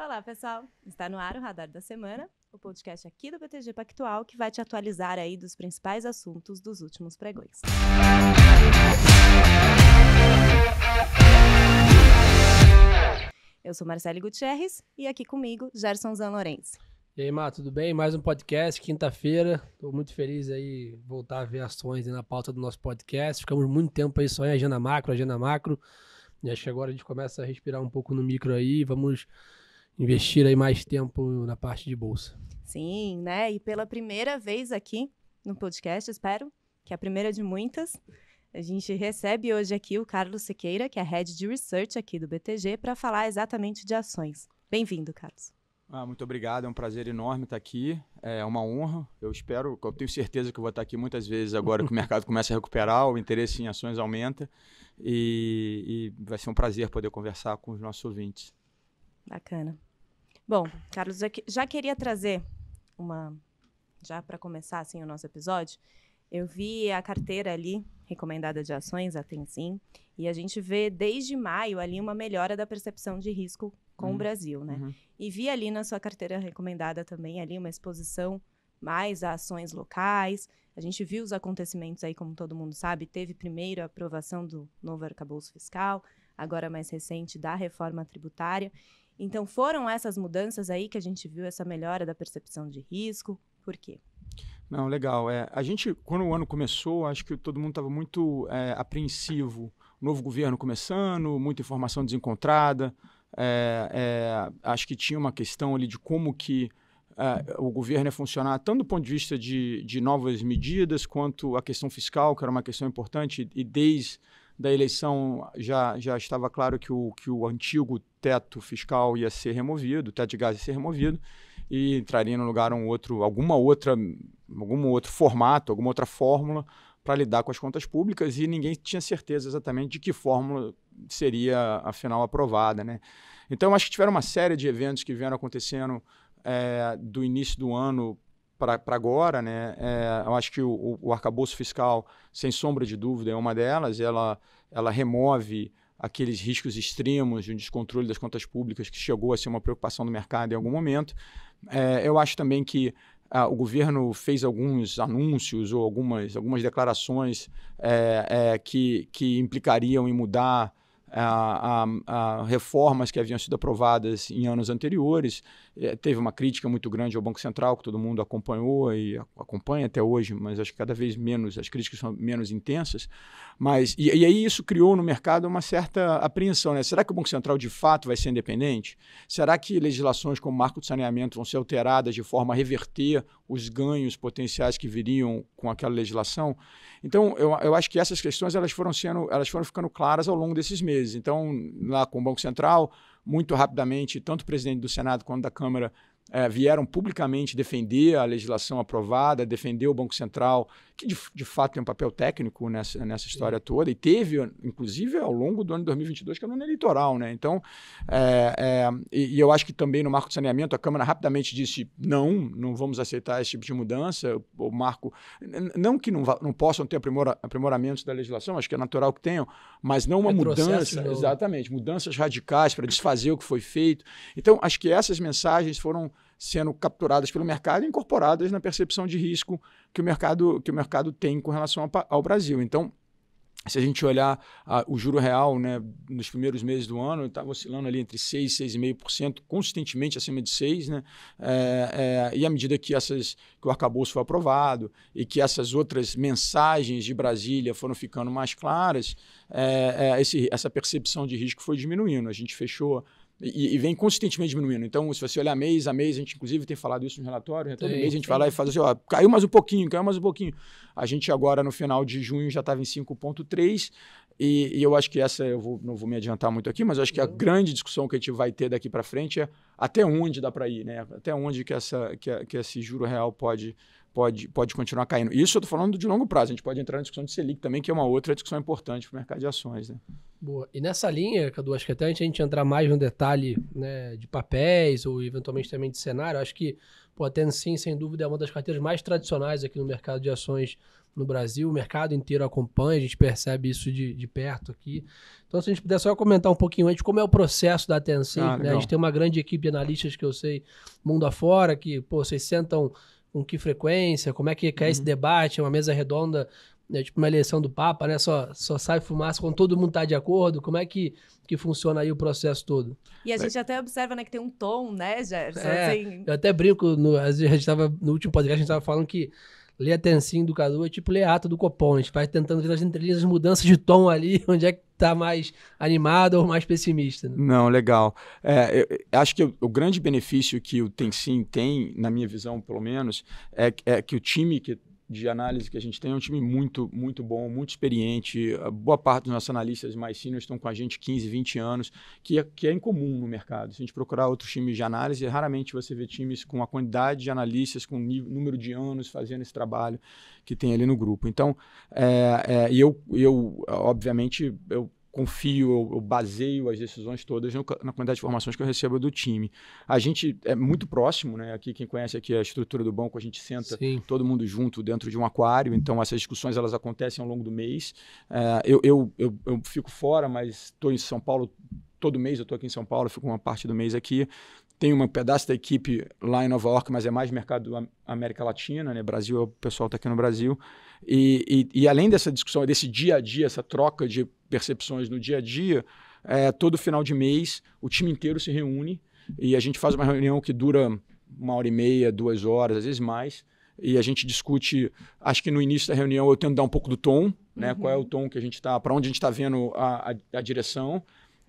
Olá, pessoal. Está no ar o Radar da Semana, o podcast aqui do BTG Pactual que vai te atualizar aí dos principais assuntos dos últimos pregões. Eu sou Marcelo Gutierrez e aqui comigo Gerson Zanlorenzi. E aí, Má, tudo bem? Mais um podcast, quinta-feira. Estou muito feliz aí voltar a ver ações na pauta do nosso podcast. Ficamos muito tempo aí só em agenda macro, agenda macro. E acho que agora a gente começa a respirar um pouco no micro aí. Vamos investir aí mais tempo na parte de bolsa. Sim, né? E pela primeira vez aqui no podcast, espero, que é a primeira de muitas, a gente recebe hoje aqui o Carlos Sequeira, que é head de research aqui do BTG, para falar exatamente de ações. Bem-vindo, Carlos. Ah, muito obrigado, é um prazer enorme estar aqui, é uma honra. Eu espero, eu tenho certeza que vou estar aqui muitas vezes agora que o mercado começa a recuperar, o interesse em ações aumenta e, e vai ser um prazer poder conversar com os nossos ouvintes. Bacana. Bom, Carlos, já queria trazer uma. Já para começar assim, o nosso episódio, eu vi a carteira ali, recomendada de ações, a Tensim, e a gente vê desde maio ali uma melhora da percepção de risco com hum. o uhum. Brasil, né? Uhum. E vi ali na sua carteira recomendada também ali uma exposição mais a ações locais. A gente viu os acontecimentos aí, como todo mundo sabe, teve primeiro a aprovação do novo arcabouço fiscal, agora mais recente da reforma tributária. Então, foram essas mudanças aí que a gente viu essa melhora da percepção de risco. Por quê? Não, legal. É, a gente, quando o ano começou, acho que todo mundo estava muito é, apreensivo. Novo governo começando, muita informação desencontrada. É, é, acho que tinha uma questão ali de como que é, o governo ia funcionar, tanto do ponto de vista de, de novas medidas, quanto a questão fiscal, que era uma questão importante, e desde da eleição já, já estava claro que o, que o antigo teto fiscal ia ser removido, o teto de gás ia ser removido e entraria no lugar um outro, alguma outra, algum outro formato, alguma outra fórmula para lidar com as contas públicas e ninguém tinha certeza exatamente de que fórmula seria afinal aprovada, né? Então acho que tiveram uma série de eventos que vieram acontecendo é, do início do ano para agora, né? É, eu acho que o, o arcabouço fiscal, sem sombra de dúvida, é uma delas. Ela, ela remove aqueles riscos extremos de um descontrole das contas públicas que chegou a ser uma preocupação do mercado em algum momento. É, eu acho também que ah, o governo fez alguns anúncios ou algumas, algumas declarações é, é, que, que implicariam em mudar a, a, a, reformas que haviam sido aprovadas em anos anteriores. É, teve uma crítica muito grande ao Banco Central, que todo mundo acompanhou e a, acompanha até hoje, mas acho que cada vez menos, as críticas são menos intensas. Mas, e, e, aí isso criou no mercado uma certa apreensão. Né? Será que o Banco Central de fato vai ser independente? Será que legislações como o marco de saneamento vão ser alteradas de forma a reverter os ganhos potenciais que viriam com aquela legislação. Então, eu, eu acho que essas questões elas foram sendo, elas foram ficando claras ao longo desses meses. Então, lá com o Banco Central, muito rapidamente, tanto o presidente do Senado quanto da Câmara é, vieram publicamente defender a legislação aprovada, defender o Banco Central, que de, de fato tem um papel técnico nessa, nessa história Sim. toda, e teve, inclusive, ao longo do ano de 2022, que é um ano eleitoral. Né? Então, é, é, e, e, eu acho que também no marco de saneamento, a Câmara rapidamente disse: não, não vamos aceitar esse tipo de mudança. O, o marco. Não que não, não possam ter aprimora, aprimoramentos da legislação, acho que é natural que tenham, mas não uma mudança. Exatamente, mudanças radicais para desfazer o que foi feito. Então, acho que essas mensagens foram sendo capturadas pelo mercado e incorporadas na percepção de risco que o mercado, que o mercado tem com relação ao, Brasil. Então, se a gente olhar o juro real né, nos primeiros meses do ano, estava oscilando ali entre 6% e 6,5%, consistentemente acima de 6%. Né? É, é, e à medida que, essas, que o arcabouço foi aprovado e que essas outras mensagens de Brasília foram ficando mais claras, é, é esse, essa percepção de risco foi diminuindo. A gente fechou e, e, vem consistentemente diminuindo. Então, se você olhar mês a mês, a gente inclusive tem falado isso no relatório, né? todo mês a gente vai lá e faz assim, ó, caiu mais um pouquinho, caiu mais um pouquinho. A gente agora no final de junho já estava em 5.3 e, e, eu acho que essa, eu vou, não vou me adiantar muito aqui, mas acho que a uhum. grande discussão que a gente vai ter daqui para frente é até onde dá para ir, né? Até onde que, essa, que, que esse juro real pode pode, pode continuar caindo. Isso eu estou falando de longo prazo. A gente pode entrar na discussão de Selic também, que é uma outra discussão importante para o mercado de ações. Né? Boa. E nessa linha, Cadu, acho que é até a gente entrar mais no detalhe né, de papéis ou eventualmente também de cenário, acho que pô, a Tensin, sem dúvida, é uma das carteiras mais tradicionais aqui no mercado de ações no Brasil. O mercado inteiro acompanha, a gente percebe isso de, de perto aqui. Então, se a gente puder só comentar um pouquinho antes como é o processo da Tensin. Ah, né? A gente tem uma grande equipe de analistas que eu sei mundo afora, que pô, vocês sentam com que frequência, como é que cai uhum. esse debate, é uma mesa redonda, né, tipo uma eleição do Papa, né? Só, só sai fumaça quando todo mundo está de acordo, como é que, que funciona aí o processo todo? E a é. gente até observa, né, que tem um tom, né, Gerson? É, assim... Eu até brinco, no, a gente tava, no último podcast a gente estava falando que ler a tensinho do Cadu é tipo ler ata do Copom, a gente vai tentando ver as entrelinhas, as mudanças de tom ali, onde é que tá mais animado ou mais pessimista. Né? Não, legal. É, eu, acho que o, o, grande benefício que o Tensim tem, na minha visão pelo menos, é, é que o time que de análise que a gente tem. É um time muito, muito bom, muito experiente. A boa parte dos nossos analistas mais seniors estão com a gente 15, 20 anos, que é, que é incomum no mercado. Se a gente procurar outros times de análise, raramente você vê times com a quantidade de analistas, com o número de anos fazendo esse trabalho que tem ali no grupo. Então, é, é, e eu, eu, obviamente, eu confio, eu, baseio as decisões todas no, na quantidade de informações que eu recebo do time. A gente é muito próximo, né? Aqui quem conhece aqui a estrutura do banco, a gente senta Sim. todo mundo junto dentro de um aquário. Então essas discussões elas acontecem ao longo do mês. É, eu, eu, eu, eu fico fora, mas estou em São Paulo todo mês. Eu estou aqui em São Paulo, fico uma parte do mês aqui. Tem um pedaço da equipe lá em Nova York, mas é mais mercado da América Latina, né? Brasil, o pessoal está aqui no Brasil. E, e, e, além dessa discussão, desse dia a dia, essa troca de percepções no dia a dia, é, todo final de mês o time inteiro se reúne e a gente faz uma reunião que dura uma hora e meia, duas horas, às vezes mais, e a gente discute. Acho que no início da reunião eu tento dar um pouco do tom, né? Uhum. Qual é o uhum. tom que a gente está, para onde a gente está vendo a, a, a direção.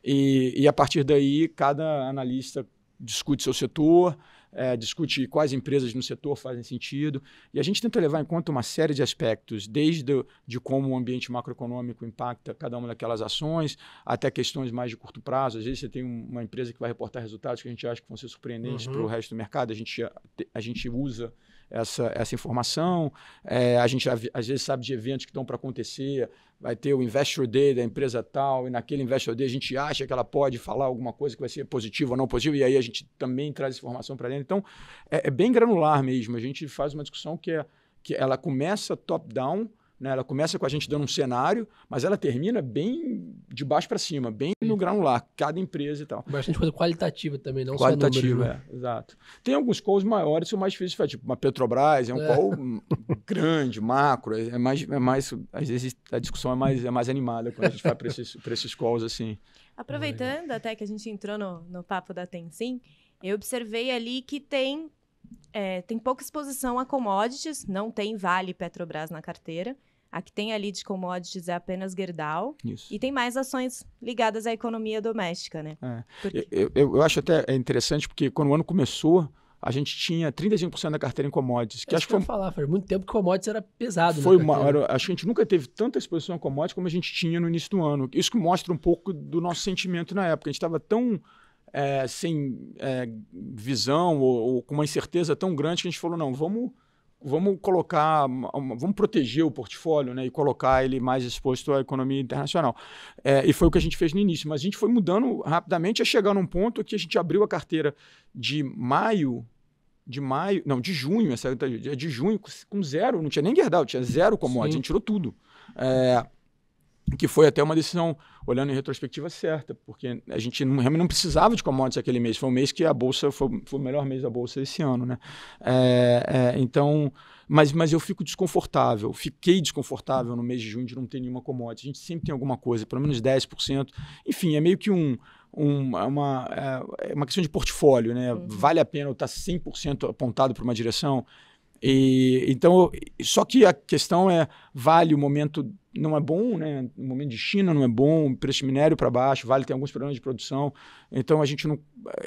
E, e, a partir daí, cada analista discute seu setor, é, discute quais empresas no setor fazem sentido. E a gente tenta levar em conta uma série de aspectos, desde de como o ambiente macroeconômico impacta cada uma daquelas ações, até questões mais de curto prazo. Às vezes você tem uma empresa que vai reportar resultados que a gente acha que vão ser surpreendentes uhum. para o resto do mercado. A gente, a, a gente usa essa, essa informação. É, a gente às vezes sabe de eventos que estão para acontecer, vai ter o Investor Day da empresa tal, e naquele Investor Day a gente acha que ela pode falar alguma coisa que vai ser positiva ou não positiva, e aí a gente também traz informação para dentro. Então, é, é, bem granular mesmo. A gente faz uma discussão que, é, que ela começa top-down, né? Ela começa com a gente dando um cenário, mas ela termina bem de baixo para cima, bem no uhum. granular, cada empresa e tal. Bastante coisa qualitativa também, não qualitativa, só Qualitativa, né? é, exato. Tem alguns calls maiores que são mais difíceis de tipo uma Petrobras, é um é. call grande, macro, é mais, é mais, às vezes a discussão é mais, é mais animada quando a gente vai para esses, esses calls assim. Aproveitando ah, até que a gente entrou no, no papo da Tensim, eu observei ali que tem é, tem pouca exposição a commodities, não tem Vale Petrobras na carteira. A que tem ali de commodities é apenas Gerdau. Isso. E tem mais ações ligadas à economia doméstica, né? É. Porque... Eu, eu, eu, acho até interessante, porque quando o ano começou, a gente tinha 35% da carteira em commodities. Que é acho que foi... falar, faz muito tempo que commodities era pesado. Foi uma, era, acho que a gente nunca teve tanta exposição a commodities como a gente tinha no início do ano. Isso que mostra um pouco do nosso sentimento na época. A gente estava tão é, sem é, visão ou, ou com uma incerteza tão grande que a gente falou, não, vamos vamos colocar, vamos proteger o portfólio né, e colocar ele mais exposto à economia internacional. É, e foi o que a gente fez no início, mas a gente foi mudando rapidamente a chegar num ponto que a gente abriu a carteira de maio de maio, não, de junho, essa é de junho com zero, não tinha nem guerdal, tinha zero commodity, a gente tirou tudo. É, que foi até uma decisão, olhando em retrospectiva, certa, porque a gente não, realmente não precisava de commodities aquele mês. Foi um mês que a Bolsa foi, foi o melhor mês da Bolsa esse ano. Né? É, é, então, mas, mas eu fico desconfortável, fiquei desconfortável no mês de junho de não ter nenhuma commodity. A gente sempre tem alguma coisa, pelo menos 10%. Enfim, é meio que um. Um, é uma, é, é uma questão de portfólio, né? Uhum. Vale a pena eu estar 100% apontado para uma direção? E, então, só que a questão é, vale o momento não é bom, né? O momento de China não é bom, o preço de minério para baixo, vale tem alguns problemas de produção. Então a gente não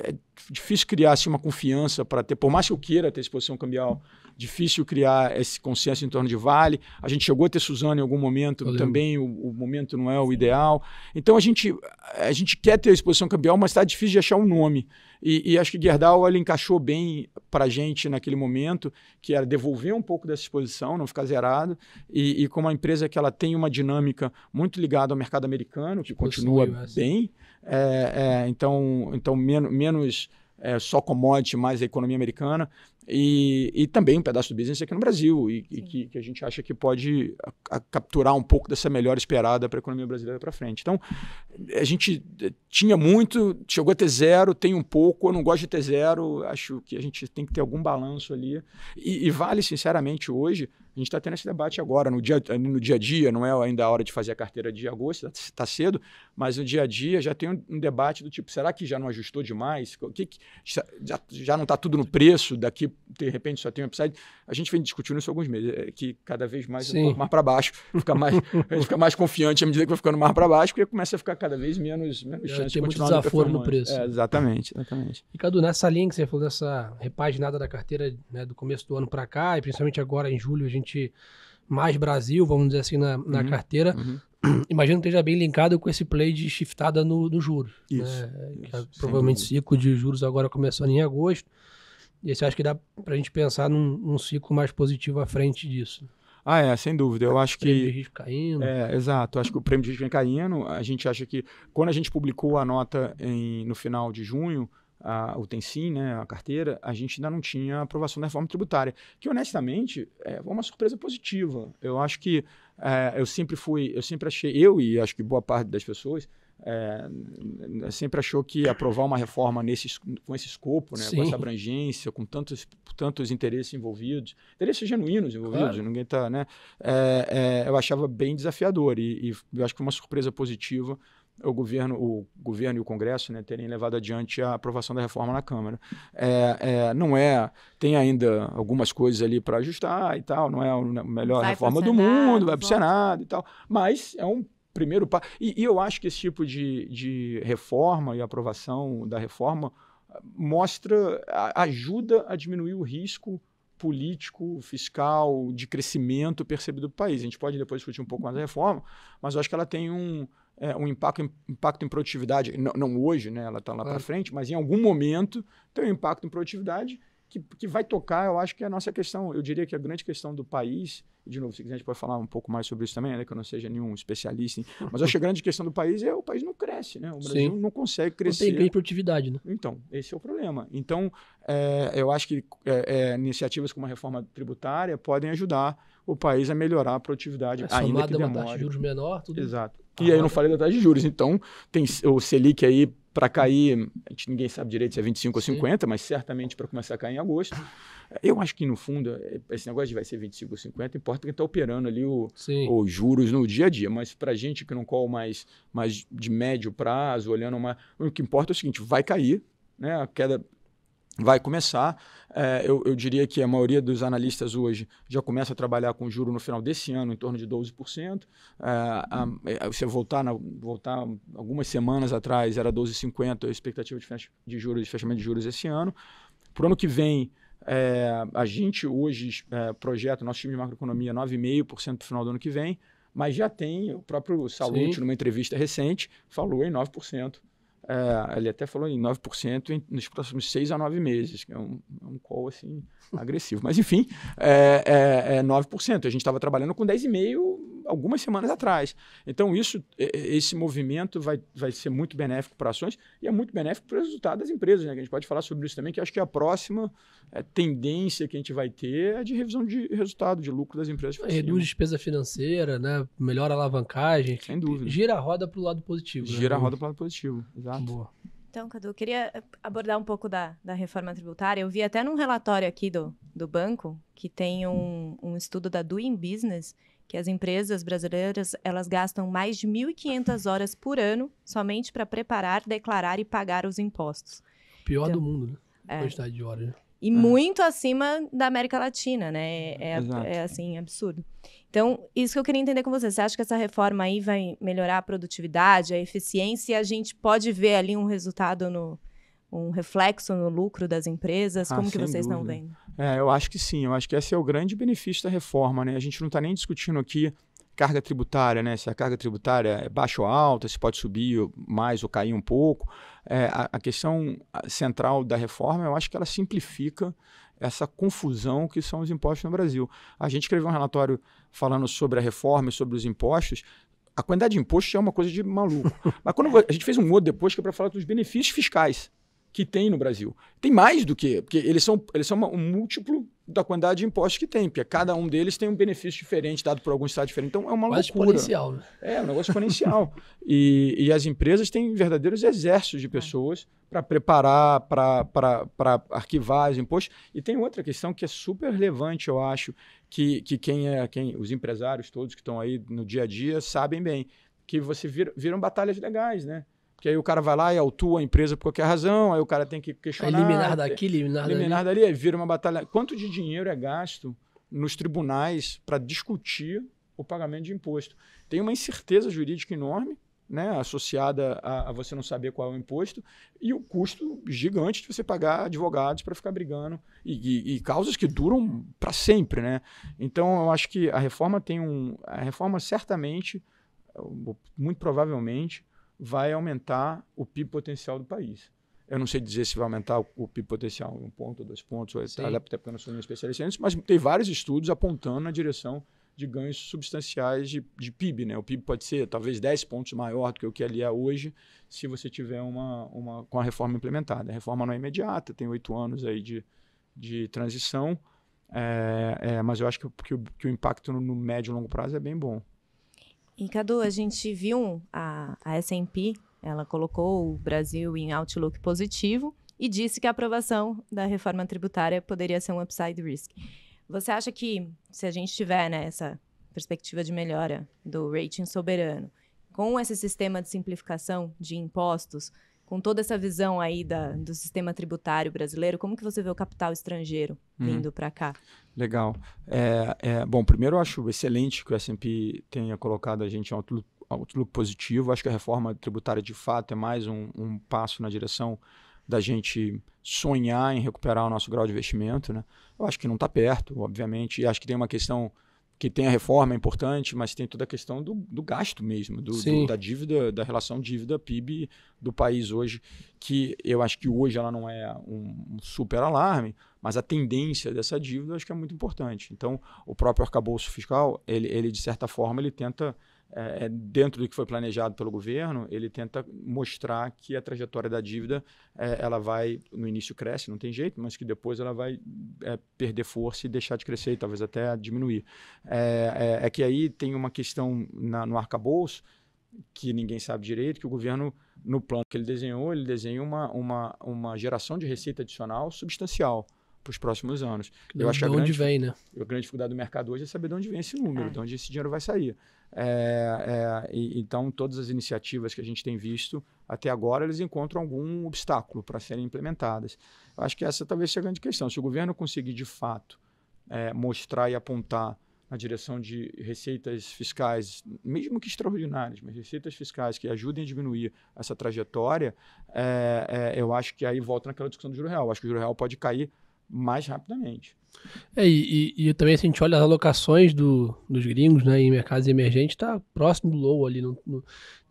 é difícil criar assim uma confiança para ter, por mais que eu queira ter exposição cambial difícil criar esse consenso em torno de Vale. A gente chegou a ter Suzano em algum momento, também o, o, momento não é o ideal. Então a gente, a gente quer ter a exposição cambial, mas está difícil de achar um nome. E, e acho que Gerdau ele encaixou bem para a gente naquele momento, que era devolver um pouco dessa exposição, não ficar zerado, e, e como a empresa que ela tem uma dinâmica muito ligada ao mercado americano, que tipo continua bem, é, é, então, então menos é, só commodity, mais a economia americana, e, e também um pedaço do business aqui no Brasil, e, e que, que, a gente acha que pode a, a capturar um pouco dessa melhor esperada para a economia brasileira para frente. Então, a gente eh, tinha muito, chegou a ter zero, tem um pouco, eu não gosto de ter zero, acho que a gente tem que ter algum balanço ali. E, e vale, sinceramente, hoje, a gente está tendo esse debate agora, no dia, no dia a dia, não é ainda a hora de fazer a carteira de agosto, está tá cedo, mas no dia a dia já tem um, um, debate do tipo, será que já não ajustou demais? O que, que já, já, não está tudo no preço, daqui de repente só tem um upside? A gente vem discutindo isso há alguns meses, é, que cada vez mais Sim. mais para baixo, fica mais, a gente fica mais confiante à medida que vai ficando mais para baixo, porque começa a ficar cada vez menos, menos já é, chance de continuar muito desaforo no preço. É, exatamente, exatamente. E Cadu, nessa linha que você falou dessa repaginada da carteira né, do começo do ano para cá, e principalmente agora em julho a gente gente mais Brasil, vamos dizer assim, na, na uhum, carteira, uhum. imagino que esteja bem linkado com esse play de shiftada no, no juros. Isso. Né? isso é, provavelmente dúvida. ciclo de juros agora começando em agosto. E esse acho que dá para a gente pensar num, num, ciclo mais positivo à frente disso. Ah, é, sem dúvida. Eu acho que. O prêmio de risco caindo. É, exato. Acho que o prêmio de risco vem caindo. A gente acha que. Quando a gente publicou a nota em, no final de junho, a, o Tensim, né, a carteira, a gente ainda não tinha aprovação da reforma tributária, que honestamente é uma surpresa positiva. Eu acho que é, eu sempre fui, eu sempre achei, eu e acho que boa parte das pessoas, é, sempre achou que aprovar uma reforma nesse, com esse escopo, né, com essa abrangência, com tantos, tantos interesses envolvidos, interesses genuínos envolvidos, claro. ninguém está, né? É, é, eu achava bem desafiador e, e, eu acho que foi uma surpresa positiva o governo, o governo e o Congresso né, terem levado adiante a aprovação da reforma na Câmara. É, é, não é, tem ainda algumas coisas ali para ajustar e tal, não é a né, melhor vai reforma Senado, do mundo, vai para o Senado e tal, mas é um primeiro passo. E, e, eu acho que esse tipo de, de reforma e aprovação da reforma ah, mostra, ajuda a diminuir o risco político, fiscal, de crescimento percebido do país. A gente pode depois discutir um pouco mais a reforma, mas eu acho que ela tem um, é, um impacto, impacto em produtividade, não, não hoje, né, ela está lá para frente, mas em algum momento tem um impacto em produtividade que, que vai tocar, eu acho que é a nossa questão, eu diria que a grande questão do país, e de novo, se quiser a gente pode falar um pouco mais sobre isso também, né, que eu não seja nenhum especialista, hein? mas acho que a grande questão do país é o país não cresce, né? O Brasil Sim. não consegue crescer. Não tem produtividade, né? Então, esse é o problema. Então, é, eu acho que é, é, iniciativas como a reforma tributária podem ajudar o país a melhorar a produtividade, é, ainda que demore. É uma taxa de juros menor, tudo. Exato. E ah, aí eu não falei da taxa de juros, então tem o Selic aí para cair, a gente, ninguém sabe direito se é 25 Sim. ou 50, mas certamente para começar a cair em agosto. Eu acho que, no fundo, é, esse negócio de vai ser 25 ou 50, importa quem está operando ali os juros no dia a dia. Mas para a gente que não call mais, mais de médio prazo, olhando uma. O que importa é o seguinte: vai cair, né? A queda vai começar. É, eu, eu, diria que a maioria dos analistas hoje já começa a trabalhar com juro no final desse ano, em torno de 12%. É, é, se eu voltar, voltar algumas semanas atrás, era 12,50% a expectativa de, de juros, de fechamento de juros esse ano. Para o ano que vem, é, a gente hoje é, projeta, nosso time de macroeconomia, 9,5% para o final do ano que vem, mas já tem, o próprio Salute, Sim. numa entrevista recente, falou em 9% é, ele até falou em 9% em, nos próximos 6 a 9 meses, que é um, é um call assim agressivo. Mas enfim, é, é, é 9%. A gente estava trabalhando com 10,5% algumas semanas atrás. Então, isso, esse movimento vai, vai ser muito benéfico para ações e é muito benéfico para o resultado das empresas. Né? a gente pode falar sobre isso também, que acho que a próxima é, tendência que a gente vai ter é de revisão de resultado, de lucro das empresas. Reduz despesa financeira, né? melhora a alavancagem. Sem dúvida. Gira a roda para o lado positivo. Né? Gira né? a roda para o lado positivo, exato. Boa. Então, Cadu, eu queria eh, abordar um pouco da, da reforma tributária. Eu vi até num relatório aqui do, do banco que tem um, um estudo da Doing Business que as empresas brasileiras elas gastam mais de 1.500 horas por ano somente para preparar, declarar e pagar os impostos. Pior então, do mundo, né? é, quantidade de horas. Né? E é. muito acima da América Latina, né? É, é, é, assim, absurdo. Então, isso que eu queria entender com você. Você acha que essa reforma aí vai melhorar a produtividade, a eficiência e a gente pode ver ali um resultado no. um reflexo no lucro das empresas? Ah, Como que vocês dúvida. estão vendo? É, eu acho que sim. Eu acho que esse é o grande benefício da reforma. Né? A gente não está nem discutindo aqui carga tributária, né? se a carga tributária é baixa ou alta, se pode subir mais ou cair um pouco. É, a, a questão central da reforma, eu acho que ela simplifica essa confusão que são os impostos no Brasil. A gente escreveu um relatório falando sobre a reforma e sobre os impostos, a quantidade de imposto é uma coisa de maluco. Mas quando a gente fez um outro depois que é para falar dos benefícios fiscais que tem no Brasil. Tem mais do que, porque eles são, eles são uma, um múltiplo da quantidade de impostos que tem, porque cada um deles tem um benefício diferente, dado por algum estado diferente. Então é uma Quase loucura. exponencial. Né? É, um negócio exponencial. e, e, as empresas têm verdadeiros exércitos de pessoas é. para preparar, para arquivar os impostos. E tem outra questão que é super relevante, eu acho, que, que quem é quem os empresários todos que estão aí no dia a dia sabem bem, que você vir, viram batalhas legais, né? Que aí o cara vai lá e autua a empresa por qualquer razão, aí o cara tem que questionar. É liminar daqui, liminar, liminar dali. dali. Vira uma batalha. Quanto de dinheiro é gasto nos tribunais para discutir o pagamento de imposto? Tem uma incerteza jurídica enorme, né, associada a, a, você não saber qual é o imposto, e o custo gigante de você pagar advogados para ficar brigando, e, e, e, causas que duram para sempre. Né? Então, eu acho que a reforma tem um. A reforma certamente, muito provavelmente, vai aumentar o PIB potencial do país. Eu não sei dizer se vai aumentar o, PIB potencial um ponto, dois pontos, é, até porque eu não sou nenhum especialista nisso, mas tem vários estudos apontando na direção de ganhos substanciais de, de, PIB. Né? O PIB pode ser talvez 10 pontos maior do que o que ali é hoje, se você tiver uma, uma com a reforma implementada. A reforma não é imediata, tem oito anos aí de, de transição, é, é, mas eu acho que, que, que o impacto no médio e longo prazo é bem bom. E Cadu, a gente viu a, a S&P, ela colocou o Brasil em outlook positivo e disse que a aprovação da reforma tributária poderia ser um upside risk. Você acha que se a gente tiver né, essa perspectiva de melhora do rating soberano, com esse sistema de simplificação de impostos, com toda essa visão aí da, do sistema tributário brasileiro, como que você vê o capital estrangeiro uhum. vindo hum. para cá? Legal. É, é, bom, primeiro eu acho excelente que o S&P tenha colocado a gente em outlook, look positivo. Acho que a reforma tributária, de fato, é mais um, um passo na direção da gente sonhar em recuperar o nosso grau de investimento. Né? Eu acho que não está perto, obviamente, e acho que tem uma questão que tem a reforma é importante, mas tem toda a questão do, do gasto mesmo, do, do, da dívida, da relação dívida-PIB do país hoje, que eu acho que hoje ela não é um, super alarme, mas a tendência dessa dívida eu acho que é muito importante. Então, o próprio arcabouço fiscal, ele, ele de certa forma, ele tenta é, é, dentro do que foi planejado pelo governo, ele tenta mostrar que a trajetória da dívida é, ela vai, no início cresce, não tem jeito, mas que depois ela vai é, perder força e deixar de crescer, e talvez até diminuir. É, é, é que aí tem uma questão na, no arcabouço que ninguém sabe direito, que o governo, no plano que ele desenhou, ele desenha uma, uma, uma geração de receita adicional substancial para os próximos anos. Eu acho de onde grande, vem, né? A grande dificuldade do mercado hoje é saber de onde vem esse número, é. de onde esse dinheiro vai sair. É, é, e, então, todas as iniciativas que a gente tem visto até agora, eles encontram algum obstáculo para serem implementadas. Eu acho que essa talvez seja a grande questão. Se o governo conseguir, de fato, é, mostrar e apontar na direção de receitas fiscais, mesmo que extraordinárias, mas receitas fiscais que ajudem a diminuir essa trajetória, é, é, eu acho que aí volta naquela discussão do juro real. Eu acho que o juro real pode cair mais rapidamente. É, e, e, e, também se assim, a gente olha as alocações do, dos gringos né, em mercados emergentes, está próximo do low ali. No, no,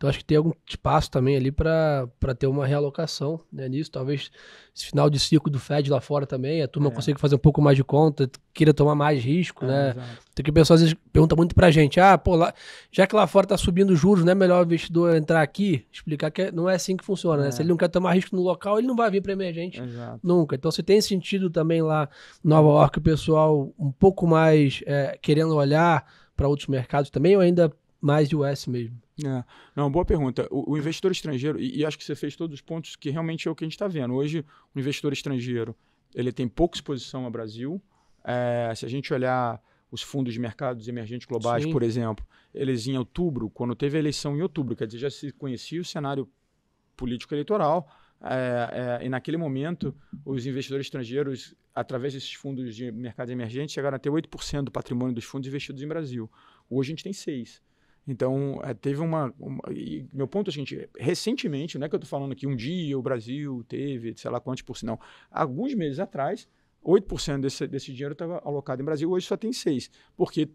então acho que tem algum espaço também ali para ter uma realocação né, nisso. Talvez esse final de ciclo do Fed lá fora também, a turma é. consiga fazer um pouco mais de conta, queira tomar mais risco, é, né? Tem que pessoas às vezes pergunta muito pra gente, ah, pô, lá, já que lá fora tá subindo juros, não é melhor o investidor entrar aqui? Explicar que é, não é assim que funciona, né. é. né? Se ele não quer tomar risco no local, ele não vai vir para emergente Exato. nunca. Então se tem sentido também lá Nova York o pessoal um pouco mais eh, querendo olhar para outros mercados também ou ainda mais de US mesmo? É. Não, boa pergunta. O, o investidor estrangeiro, e, e, acho que você fez todos os pontos que realmente é o que a gente está vendo. Hoje, o investidor estrangeiro ele tem pouca exposição ao Brasil. É, se a gente olhar os fundos de mercados emergentes globais, Sim. por exemplo, eles em outubro, quando teve a eleição em outubro, quer dizer, já se conhecia o cenário político eleitoral, é, é, e naquele momento, os investidores estrangeiros, através desses fundos de mercado emergente, chegaram a ter 8% do patrimônio dos fundos investidos em Brasil. Hoje a gente tem 6%. Então, é, teve uma, uma Meu ponto é o seguinte: recentemente, não é que eu estou falando aqui, um dia o Brasil teve, sei lá quantos por sinal, alguns meses atrás, 8% desse, desse dinheiro estava alocado em Brasil, hoje só tem 6%, porque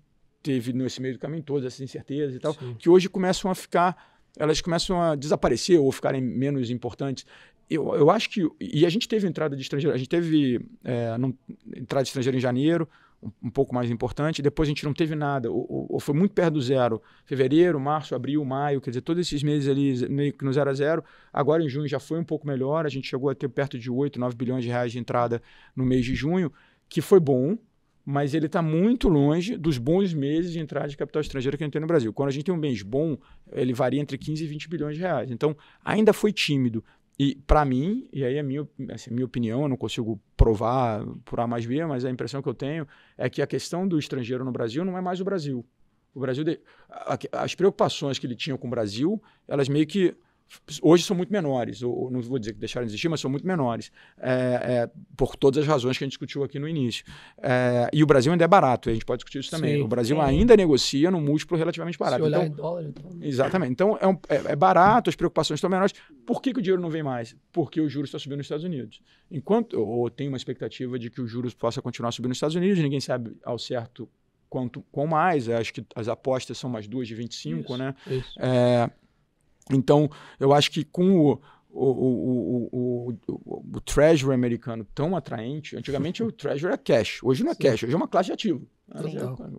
teve nesse meio do caminho todas essas incertezas e tal, Sim. que hoje começam a ficar. Elas começam a desaparecer ou ficarem menos importantes. Eu, eu acho que. E a gente teve entrada de estrangeiro, a gente teve é, não, entrada de estrangeiro em janeiro, um, um, pouco mais importante. Depois a gente não teve nada, ou, ou, foi muito perto do zero. Fevereiro, março, abril, maio, quer dizer, todos esses meses ali no zero a zero. Agora em junho já foi um pouco melhor, a gente chegou a ter perto de 8, 9 bilhões de reais de entrada no mês de junho, que foi bom, mas ele está muito longe dos bons meses de entrada de capital estrangeiro que a gente tem no Brasil. Quando a gente tem um mês bom, ele varia entre 15 e 20 bilhões de reais. Então, ainda foi tímido, e para mim, e aí é minha, assim, minha opinião, eu não consigo provar por A mais B, mas a impressão que eu tenho é que a questão do estrangeiro no Brasil não é mais o Brasil. O Brasil, de, a, as preocupações que ele tinha com o Brasil, elas meio que hoje são muito menores, ou, não vou dizer que deixaram de existir, mas são muito menores, é, é, por todas as razões que a gente discutiu aqui no início. É, e o Brasil ainda é barato, a gente pode discutir isso também. Sim, o Brasil é. ainda negocia no múltiplo relativamente barato. Se olhar então, em dólar, então... Né? Exatamente. Então é um, é, é, barato, as preocupações estão menores. Por que, que o dinheiro não vem mais? Porque o juros está subindo nos Estados Unidos. Enquanto, ou tem uma expectativa de que o juros possa continuar subindo nos Estados Unidos, ninguém sabe ao certo quanto, quão mais, acho que as apostas são mais duas de 25, isso, né? Isso. É, então, eu acho que com o, o, o, o, o treasury americano tão atraente, antigamente o treasury era cash, hoje não é Sim. cash, hoje é uma classe de ativo.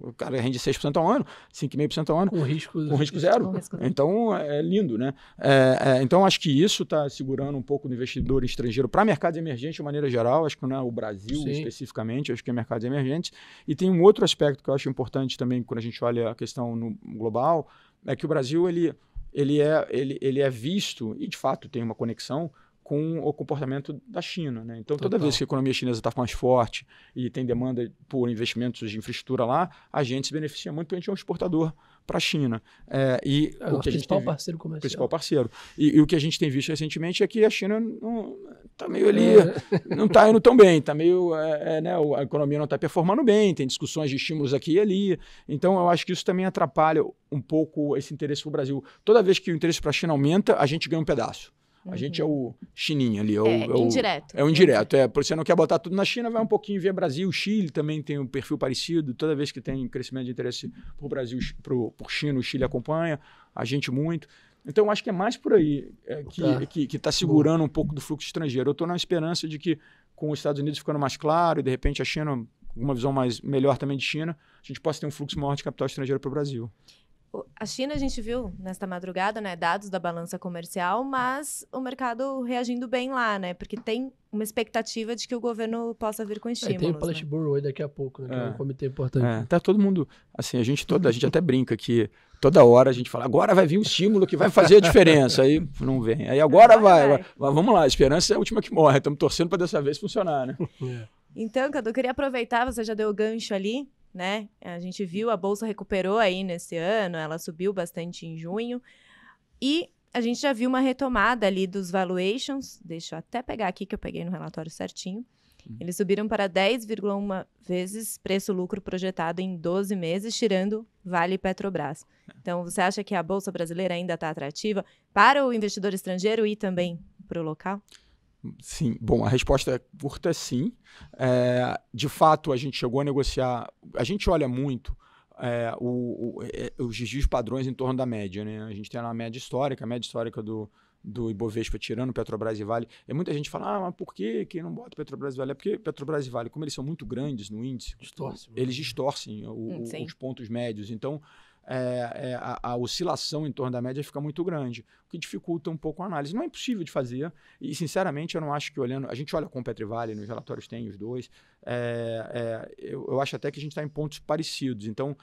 O cara rende 6% ao ano, 5,5% ao ano. Com risco, com risco zero. Com risco. Então é, é lindo, né? É, é, então acho que isso está segurando um pouco do investidor estrangeiro para mercados emergentes de maneira geral, acho que não é o Brasil Sim. especificamente, acho que é mercados emergentes. E tem um outro aspecto que eu acho importante também quando a gente olha a questão no global, é que o Brasil, ele ele é, ele, ele é visto, e de fato tem uma conexão, com o comportamento da China. Né? Então, Total. toda vez que a economia chinesa está mais forte e tem demanda por investimentos de infraestrutura lá, a gente se beneficia muito, porque a gente é um exportador para a China. É, e é, o, principal parceiro comercial. Principal parceiro. E, e, o que a gente tem visto recentemente é que a China está meio ali, é. não está indo tão bem, está meio, é, é, né, a economia não está performando bem, tem discussões de estímulos aqui e ali. Então, eu acho que isso também atrapalha um pouco esse interesse para o Brasil. Toda vez que o interesse para a China aumenta, a gente ganha um pedaço. A gente é uhum. o chininho ali. É, o, é, é indireto. É o indireto. Uhum. É, você não quer botar tudo na China, vai um pouquinho ver Brasil. Chile também tem um perfil parecido. Toda vez que tem crescimento de interesse por Brasil, pro, por China, o Chile acompanha, a gente muito. Então, acho que é mais por aí é, que está que, que tá segurando um pouco do fluxo estrangeiro. Eu estou na esperança de que, com os Estados Unidos ficando mais claro e, de repente, a China, uma visão mais melhor também de China, a gente possa ter um fluxo maior de capital estrangeiro para o Brasil. A China, a gente viu nesta madrugada, né, dados da balança comercial, mas o mercado reagindo bem lá, né? Porque tem uma expectativa de que o governo possa vir com estímulos. É, tem o Pallet né? hoje daqui a pouco, né, que é, é um comitê importante. É, tá todo mundo, assim, a gente toda, a gente até brinca que toda hora a gente fala, agora vai vir um estímulo que vai fazer a diferença, aí não vem. Aí agora, vai, vai. vai, vamos lá, a esperança é a última que morre, estamos torcendo para dessa vez funcionar, né? É. Então, Cadu, eu queria aproveitar, você já deu o gancho ali, né? A gente uhum. viu, a bolsa recuperou aí nesse ano, ela subiu bastante em junho. E a gente já viu uma retomada ali dos valuations. Deixa eu até pegar aqui que eu peguei no relatório certinho. Uhum. Eles subiram para 10,1 vezes preço-lucro projetado em 12 meses, tirando Vale e Petrobras. É. Então, você acha que a bolsa brasileira ainda está atrativa para o investidor estrangeiro e também para o local? Sim, bom, a resposta é curta é sim. É, de fato, a gente chegou a negociar. A gente olha muito é, o, o, é, os padrões em torno da média, né? A gente tem a média histórica, a média histórica do, do Ibovespa tirando Petrobras e Vale. E muita gente fala, ah, mas por que que não bota Petrobras e Vale? É porque Petrobras e Vale, como eles são muito grandes no índice, Distorce, né? eles distorcem o, hum, os pontos médios. Então, é, é, a, a, oscilação em torno da média fica muito grande, o que dificulta um pouco a análise. Não é impossível de fazer, e sinceramente eu não acho que olhando. A gente olha com o Petrivale, nos relatórios tem os dois, é, é, eu, eu, acho até que a gente está em pontos parecidos. Então,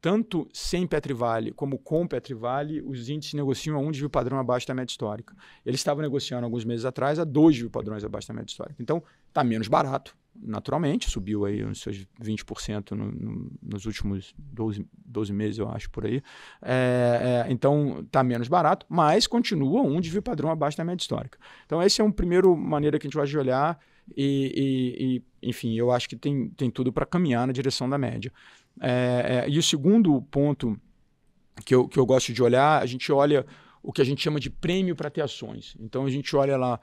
tanto sem Petrivale como com Petrivale, os índices negociam a um desvio padrão abaixo da média histórica. Eles estavam negociando alguns meses atrás a dois desvios padrões abaixo da média histórica. Então, está menos barato naturalmente, subiu aí uns seus 20% no, no, nos últimos 12, 12 meses, eu acho, por aí. É, é, então, está menos barato, mas continua um desvio padrão abaixo da média histórica. Então, esse é um primeiro maneira que a gente vai de olhar e, e, e, enfim, eu acho que tem, tem tudo para caminhar na direção da média. É, é, e o segundo ponto que eu, que eu gosto de olhar, a gente olha o que a gente chama de prêmio para ter ações. Então a gente olha lá,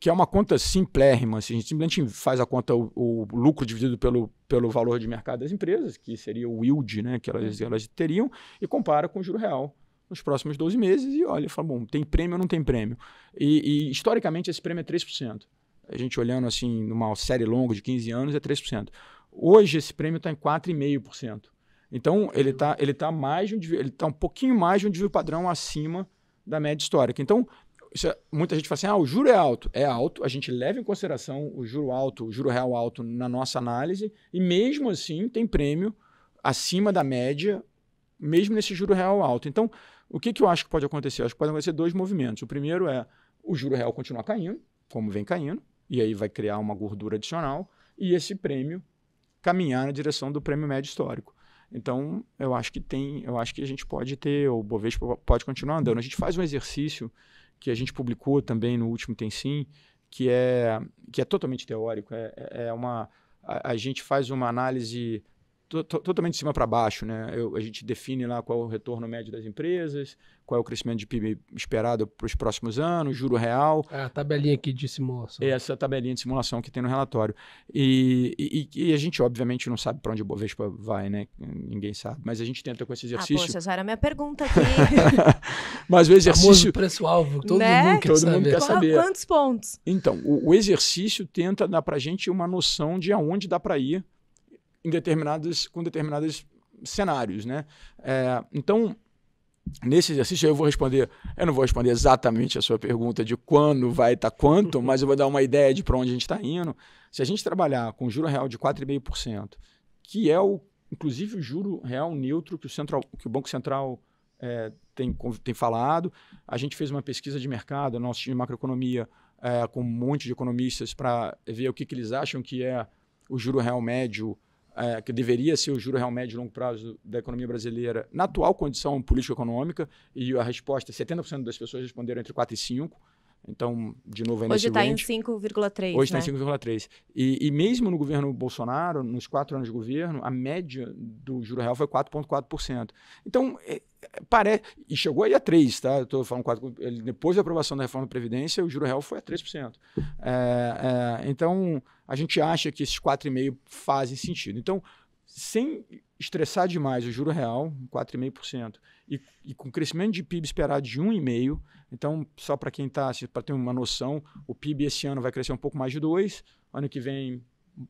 que é uma conta simplérrima, assim, a gente simplesmente faz a conta, o, o, lucro dividido pelo, pelo valor de mercado das empresas, que seria o yield né, que elas, uhum. elas teriam, e compara com o juro real nos próximos 12 meses e olha, fala, bom, tem prêmio ou não tem prêmio? E, e historicamente esse prêmio é 3%. A gente olhando assim, numa série longa de 15 anos, é 3%. Hoje esse prêmio está em 4,5%. Então, ele está ele tá mais de um, ele tá um pouquinho mais de um desvio padrão acima da média histórica. Então, é, muita gente fala assim: ah, o juro é alto. É alto, a gente leva em consideração o juro alto, o juro real alto na nossa análise, e mesmo assim tem prêmio acima da média, mesmo nesse juro real alto. Então, o que, que eu acho que pode acontecer? Eu acho que podem acontecer dois movimentos. O primeiro é o juro real continuar caindo, como vem caindo, e aí vai criar uma gordura adicional, e esse prêmio caminhar na direção do prêmio médio histórico. Então, eu acho que tem, eu acho que a gente pode ter, o Bovespa pode continuar andando. A gente faz um exercício que a gente publicou também no último Tem Sim, que é, que é totalmente teórico. É, é, é uma, a, a gente faz uma análise totalmente de cima para baixo. Né? Eu, a gente define lá qual é o retorno médio das empresas, qual é o crescimento de PIB esperado para os próximos anos, juro real. É a tabelinha aqui de simulação. É essa tabelinha de simulação que tem no relatório. E, e, e a gente, obviamente, não sabe para onde o Bovespa vai, né? Ninguém sabe. Mas a gente tenta com esse ah, exercício. Ah, pô, essa era a minha pergunta aqui. mas o exercício. preço-alvo, todo, né? mundo, quer todo saber. mundo quer saber. Quantos pontos? Então, o, o exercício tenta dar para a gente uma noção de aonde dá para ir em determinadas, com determinados cenários, né? É, então, nesse exercício eu vou responder, eu não vou responder exatamente a sua pergunta de quando vai estar tá quanto, uhum. mas eu vou dar uma ideia de para onde a gente está indo. Se a gente trabalhar com juro real de 4,5%, que é o, inclusive o juro real neutro que o, central, que o Banco Central é, tem, tem falado, a gente fez uma pesquisa de mercado, nosso time de macroeconomia, é, com um monte de economistas para ver o que, que eles acham que é o juro real médio é, que deveria ser o juro real médio de longo prazo da economia brasileira na atual condição político-econômica, e a resposta, 70% das pessoas responderam entre 4 e 5, então, de novo, ainda é Hoje está em 5,3. Hoje está né? em 5,3. E, e, mesmo no governo Bolsonaro, nos quatro anos de governo, a média do juro real foi 4,4%. Então, é, é, parece. E chegou aí a 3%, tá? Estou falando 4, Depois da aprovação da reforma da Previdência, o juro real foi a 3%. É, é, então, a gente acha que esses 4,5% fazem sentido. Então, sem estressar demais o juro real, 4,5% e, e com crescimento de PIB esperado de 1,5%. Então, só para quem está, para ter uma noção, o PIB esse ano vai crescer um pouco mais de 2%, ano que vem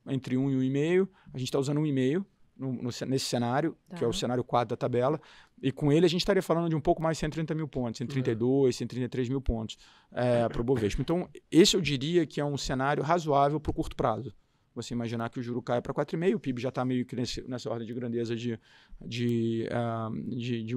entre 1 e 1,5%. A gente está usando 1,5%. No, no, nesse cenário, tá. que é o cenário 4 da tabela, e com ele a gente estaria falando de um pouco mais de 130 mil pontos, 132, 133 mil pontos é, eh, para o Bovespa. Então, esse eu diria que é um cenário razoável para o curto prazo você imaginar que o juro caia para 4,5, o PIB já está meio que nesse, nessa ordem de grandeza de, de, uh, de, de 1,5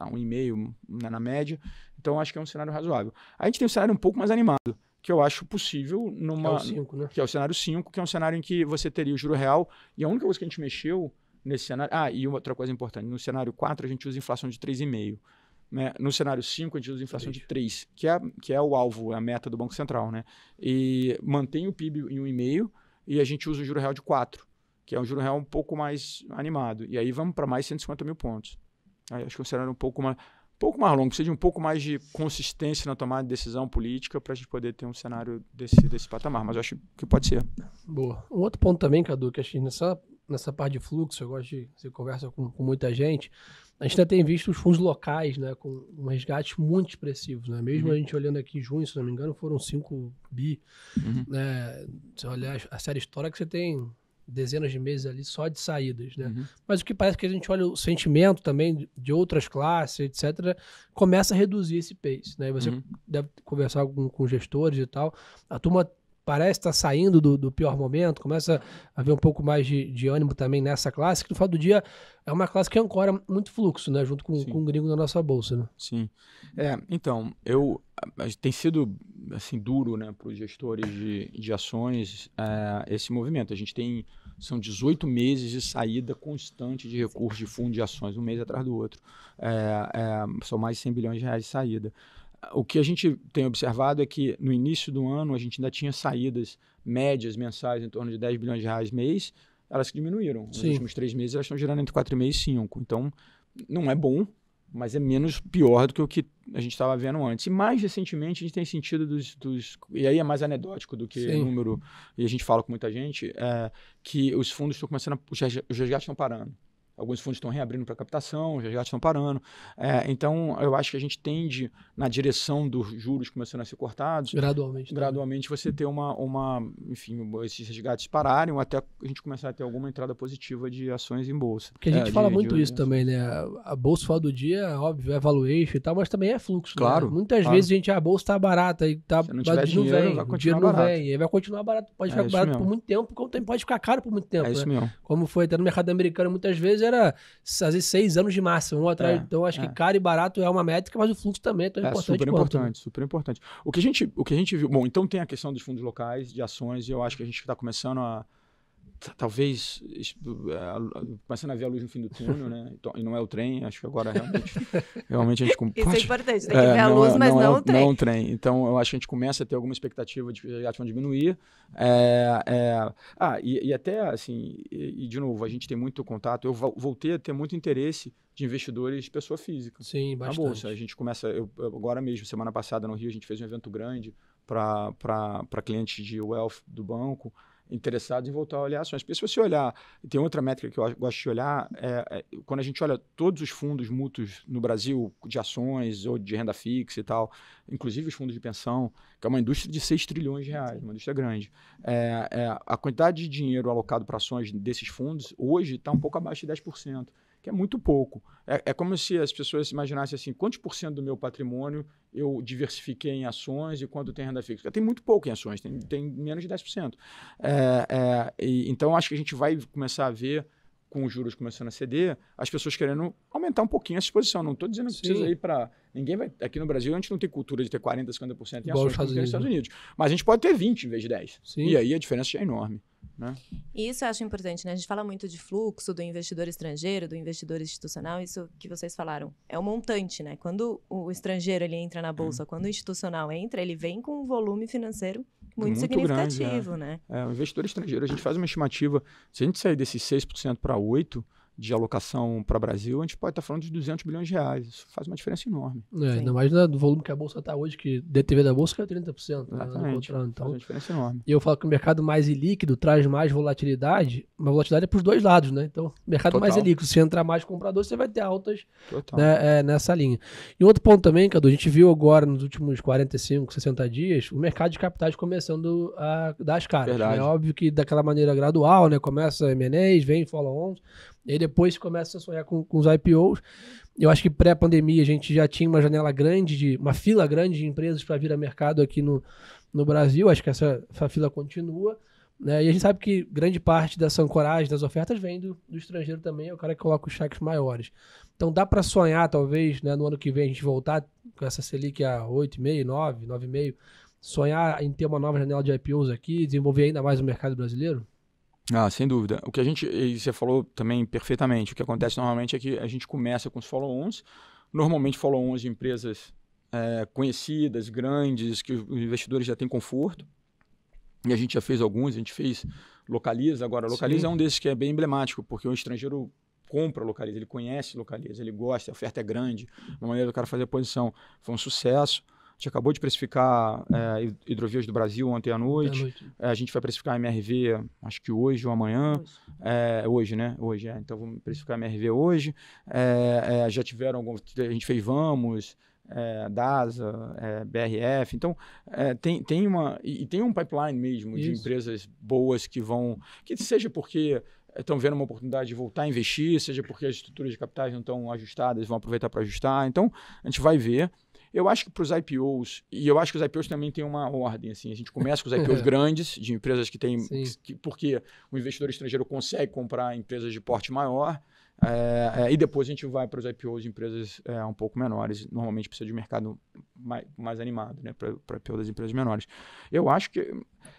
um, um e meio, né, na média. Então, acho que é um cenário razoável. A gente tem um cenário um pouco mais animado, que eu acho possível numa. Que é o, cinco, né? que é o cenário 5, que é um cenário em que você teria o juro real. E a única coisa que a gente mexeu nesse cenário. Ah, e outra coisa importante: no cenário 4, a gente usa inflação de 3,5. Né? No cenário 5, a gente usa inflação de 3, que é, que é o alvo, é a meta do Banco Central. Né? E mantém o PIB em 1,5 e a gente usa o juro real de 4, que é um juro real um pouco mais animado. E aí vamos para mais 150 mil pontos. Aí acho que é um pouco mais, um pouco mais longo, precisa de um pouco mais de consistência na tomada de decisão política para a gente poder ter um cenário desse, desse patamar. Mas acho que pode ser. Boa. Um outro ponto também, Cadu, que acho que nessa, nessa parte de fluxo, eu gosto de. conversar conversa com, com muita gente a gente ainda tem visto os fundos locais, né, com um resgates muito expressivos, né? Mesmo uhum. a gente olhando aqui em junho, se não me engano, foram 5 bi, uhum. né? Se olhar a série histórica, você tem dezenas de meses ali só de saídas, né? Uhum. Mas o que parece que a gente olha o sentimento também de outras classes, etc., começa a reduzir esse pace, né? E você uhum. deve conversar com, com gestores e tal. A turma parece estar tá saindo do, do, pior momento, começa a ver um pouco mais de, de, ânimo também nessa classe, que no final do dia é uma classe que ancora muito fluxo, né? Junto com, com o gringo na nossa bolsa, né? Sim. É, então, eu... Tem sido, assim, duro, né, para os gestores de, de ações é, esse movimento. A gente tem... São 18 meses de saída constante de recursos de fundo de ações, um mês atrás do outro. É, é, são mais de 100 bilhões de reais de saída o que a gente tem observado é que no início do ano a gente ainda tinha saídas médias mensais em torno de 10 bilhões de reais mês, elas diminuíram. Nos Sim. últimos três meses elas estão girando entre 4,5 e 5. Então, não é bom, mas é menos pior do que o que a gente estava vendo antes. E mais recentemente a gente tem sentido dos. dos e aí é mais anedótico do que Sim. número, e a gente fala com muita gente, é, que os fundos estão começando. A, os resgates estão parando alguns fundos estão reabrindo para captação, os resgates estão parando. É, então, eu acho que a gente tende na direção dos juros começando a ser cortados. Gradualmente. Tá? Gradualmente também. você ter uma, uma, enfim, esses resgates pararem ou até a gente começar a ter alguma entrada positiva de ações em bolsa. Porque a gente é, fala de, muito de isso também, né? A bolsa fala do dia, óbvio, é valuation e tal, mas também é fluxo. Né? Claro. Né? Muitas claro. vezes a gente, ah, a bolsa está barata e tá, Se não tiver dinheiro, não vem, vai continuar dinheiro não vem, e aí vai continuar barato, pode é ficar barato mesmo. por muito tempo, como pode ficar caro por muito tempo. É né? isso mesmo. Como foi até no mercado americano, muitas vezes é era às vezes seis anos de máximo, um atrás. É, então, acho é. que caro e barato é uma métrica, mas o fluxo também é tão é, importante. Super quanto. Né? importante, super importante. O que, a gente, o que a gente viu. Bom, então tem a questão dos fundos locais, de ações, e eu acho que a gente está começando a talvez começando a ver a luz no fim do túnel, né? E não é o trem, acho que agora realmente, realmente a gente Isso é importante, tem que é, ver é, a luz, não, mas não, é, o trem. Não é o trem. Então eu acho que a gente começa a ter alguma expectativa de que já vão diminuir. É, é... ah, e, e, até assim, e, e, de novo, a gente tem muito contato. Eu voltei a ter muito interesse de investidores de pessoa física. Sim, bastante. Na bolsa. A gente começa, eu, agora mesmo, semana passada no Rio, a gente fez um evento grande para clientes de wealth do banco interessados em voltar a olhar ações. Porque se você olhar, tem outra métrica que eu gosto de olhar, é, é, quando a gente olha todos os fundos mútuos no Brasil, de ações ou de renda fixa e tal, inclusive os fundos de pensão, que é uma indústria de 6 trilhões de reais, uma indústria grande. É, é, a quantidade de dinheiro alocado para ações desses fundos hoje está um pouco abaixo de 10% que é muito pouco. É, é como se as pessoas imaginassem assim, quantos por cento do meu patrimônio eu diversifiquei em ações e quanto tem renda fixa? Tem muito pouco em ações, tem, tem menos de 10%. É, é, e, então, acho que a gente vai começar a ver com os juros começando a ceder, as pessoas querendo aumentar um pouquinho essa exposição. Não estou dizendo que Sim. precisa ir para. Ninguém vai. Aqui no Brasil, a gente não tem cultura de ter 40%, 50% em Igual ações nos Estados né? Unidos. Mas a gente pode ter 20% em vez de 10%. Sim. E aí a diferença já é enorme. Né? Isso eu acho importante, né? A gente fala muito de fluxo do investidor estrangeiro, do investidor institucional, isso que vocês falaram. É o um montante, né? Quando o estrangeiro ele entra na bolsa, é. quando o institucional entra, ele vem com um volume financeiro muito, muito significativo, grande, é. né? É, o investidor estrangeiro, a gente faz uma estimativa, se a gente sair desses 6% para 8%, de alocação para o Brasil, a gente pode estar tá falando de 200 bilhões de reais. Isso faz uma diferença enorme. É, ainda mais do volume que a Bolsa está hoje, que DTV da Bolsa caiu 30%. Né, Exatamente. Né, então, faz uma diferença enorme. E eu falo que o mercado mais ilíquido traz mais volatilidade, mas volatilidade é para os dois lados, né? Então, mercado Total. mais ilíquido, se entrar mais comprador, você vai ter altas né, é, nessa linha. E outro ponto também, Cadu, a gente viu agora nos últimos 45, 60 dias, o mercado de capitais começando a dar as caras. É óbvio que daquela maneira gradual, né? Começa M&As, vem follow-ons, e aí depois começa a sonhar com, com os IPOs. Eu acho que pré-pandemia a gente já tinha uma janela grande, de uma fila grande de empresas para vir a mercado aqui no, no Brasil. Acho que essa, essa fila continua. Né? E a gente sabe que grande parte dessa ancoragem das ofertas vem do, do estrangeiro também, é o cara que coloca os cheques maiores. Então dá para sonhar, talvez, né, no ano que vem a gente voltar com essa Selic a 8,5, 9, 9,5, sonhar em ter uma nova janela de IPOs aqui, desenvolver ainda mais o mercado brasileiro? Ah, sem dúvida. O que a gente, e você falou também perfeitamente, o que acontece normalmente é que a gente começa com os follow-ons, normalmente follow-ons de empresas é, conhecidas, grandes, que os investidores já têm conforto, e a gente já fez alguns, a gente fez Localiza, agora Localiza Sim. é um desses que é bem emblemático, porque o estrangeiro compra Localiza, ele conhece Localiza, ele gosta, a oferta é grande, uma maneira do cara fazer a posição, foi um sucesso, gente acabou de precificar é, Hidrovias do Brasil ontem à noite. noite. É, a gente vai precificar a MRV, acho que hoje ou amanhã. Hoje, é, hoje né? Hoje, é. Então vamos precificar a MRV hoje. já tiveram alguns. A gente fez Vamos. É, DASA, é, BRF. Então, é, tem, tem uma. E tem um pipeline mesmo Isso. de empresas boas que vão. Que seja porque estão vendo uma oportunidade de voltar a investir, seja porque as estruturas de capitais não estão ajustadas, vão aproveitar para ajustar. Então, a gente vai ver. Eu acho que para os IPOs, e eu acho que os IPOs também têm uma ordem, assim, a gente começa com os IPOs é. grandes, de empresas que têm, que, porque o investidor estrangeiro consegue comprar empresas de porte maior, é, é, e depois a gente vai para os IPOs de empresas é, um pouco menores. Normalmente precisa de mercado mais, mais animado, né? Para IPO das empresas menores. Eu acho que.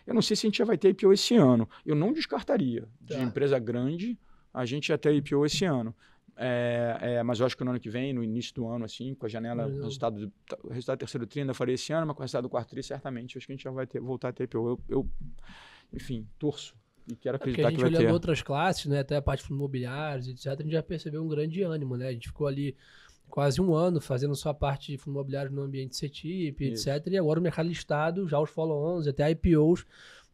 Eu não sei se a gente já vai ter IPO esse ano. Eu não descartaria. Tá. De empresa grande, a gente já ter IPO esse ano. É, é, mas eu acho que no ano que vem, no início do ano, assim, com a janela, tá, o resultado, do, resultado do terceiro tri eu falei esse ano, mas com o resultado do quarto tri, certamente, acho que a gente já vai ter, voltar a ter IPO. Eu, eu, enfim, torço e quero é acreditar é que vai ter. a gente olhando outras classes, né, até a parte de imobiliários, etc., a gente já percebeu um grande ânimo, né? A gente ficou ali quase um ano fazendo sua parte de fundo imobiliário no ambiente CETIP, etc. E agora o mercado listado, já os follow-ons, até IPOs,